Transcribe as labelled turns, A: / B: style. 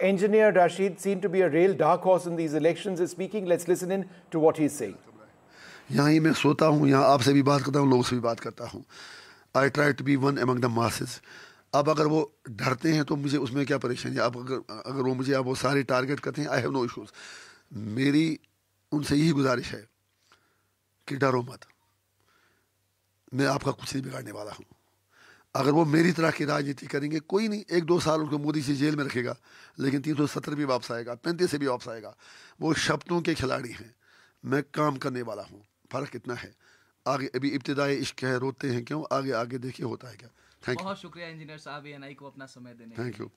A: Engineer Rashid, seemed to be a real dark horse in these elections, is speaking. Let's listen in to what he's saying.
B: यहाँ ही मैं सोता हूँ यहाँ आपसे भी बात करता हूँ लोगों से भी बात करता हूँ I try to be one among the masses अब अगर वो डरते हैं तो मुझे उसमें क्या परेशानी है अब अगर अगर वो मुझे अब वो सारे टारगेट करते हैं आई हैव नो इशूज मेरी उनसे यही गुजारिश है कि डरो मत मैं आपका कुछ नहीं बिगाड़ने वाला हूँ अगर वो मेरी तरह की राजनीति करेंगे कोई नहीं एक दो साल उनको मोदी से जेल में रखेगा लेकिन तीन सौ सत्तर भी वापस आएगा पैंतीस से भी वापस आएगा वो शब्दों के खिलाड़ी हैं मैं काम करने वाला हूँ फ़र्क कितना है आगे अभी इब्तदाई इश्क है रोते हैं क्यों आगे आगे देखिए होता है क्या थैंक यू
C: बहुत शुक्रिया इंजीनियर साहब एन को अपना समय देने थैंक यू